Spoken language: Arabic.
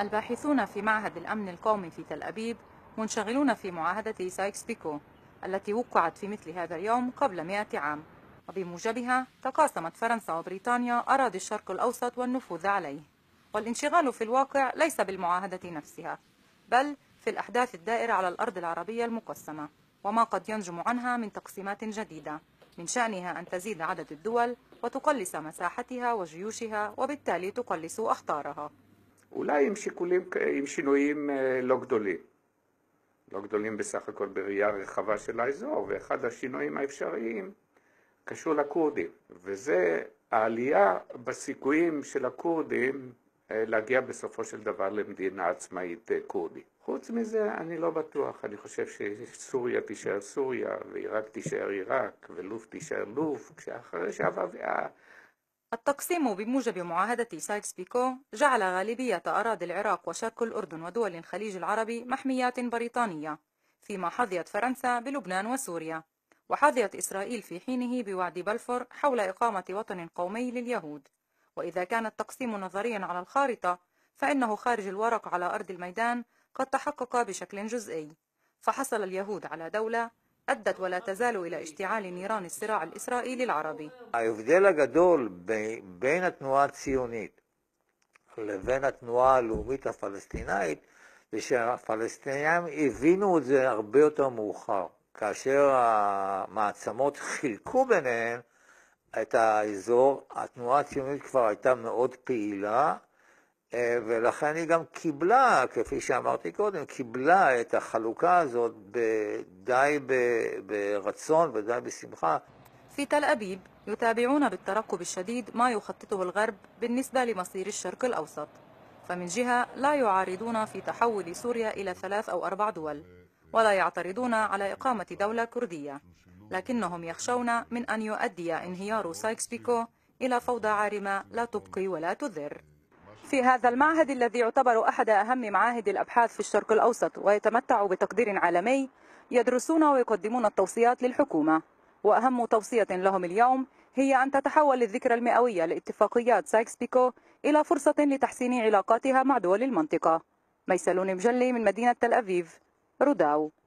الباحثون في معهد الأمن القومي في تل أبيب منشغلون في معاهدة سايكس بيكو التي وقعت في مثل هذا اليوم قبل 100 عام وبموجبها تقاسمت فرنسا وبريطانيا أراضي الشرق الأوسط والنفوذ عليه والانشغال في الواقع ليس بالمعاهدة نفسها بل في الأحداث الدائرة على الأرض العربية المقسمة وما قد ينجم عنها من تقسيمات جديدة من شأنها أن تزيد عدد الدول وتقلص مساحتها وجيوشها وبالتالي تقلص أخطارها אולי עם שיקולים, עם שינויים אה, לא גדולים. לא גדולים בסך הכל בראייה רחבה של האזור, ואחד השינויים האפשריים קשור לכורדים, וזה העלייה בסיכויים של הכורדים אה, להגיע בסופו של דבר למדינה עצמאית אה, כורדית. חוץ מזה, אני לא בטוח, אני חושב שסוריה תישאר סוריה, ועיראק תישאר עיראק, ולוב תישאר לוב, כשאחרי שהערבים التقسيم بموجب معاهدة سايكس-بيكو جعل غالبية أراضي العراق وشرق الأردن ودول الخليج العربي محميات بريطانية فيما حظيت فرنسا بلبنان وسوريا وحظيت إسرائيل في حينه بوعد بلفور حول إقامة وطن قومي لليهود وإذا كان التقسيم نظريا على الخارطة فإنه خارج الورق على أرض الميدان قد تحقق بشكل جزئي فحصل اليهود على دولة أدت ولا تزال إلى اشتعال نيران الصراع الإسرائيلي العربي ההבדל הגדול בין התנועה הציונית לבין התנועה הלאומית הפלסטינאית זה שהפלסטינים הבינו את זה הרבה יותר מאוחר. כאשר המעצמות חילקו ביניהם את האזור, התנועה הציונית כבר הייתה מאוד פעילה ולכן היא גם קיבלה, כפי שאמרתי קודם, קיבלה את החלוקה הזאת די ברצון ודי בשמחה. في تل أبيب يتابعون بالترقب الشديد ما يخططه الغرب بالنسبة لمصير الشرق الأوسط فمن جهة لا يعارضون في تحول سوريا إلى ثلاث أو أربع دول ولا يعترضون على إقامة دولة كردية لكنهم يخشون من أن يؤدي انهيار سايكس بيكو إلى فوضى عارمة لا تبقي ولا تذر في هذا المعهد الذي يعتبر أحد أهم معاهد الأبحاث في الشرق الأوسط ويتمتع بتقدير عالمي يدرسون ويقدمون التوصيات للحكومة وأهم توصية لهم اليوم هي أن تتحول الذكرى المئوية لاتفاقيات سايكس بيكو إلى فرصة لتحسين علاقاتها مع دول المنطقة ميسلون مجلي من مدينة تل أبيب روداو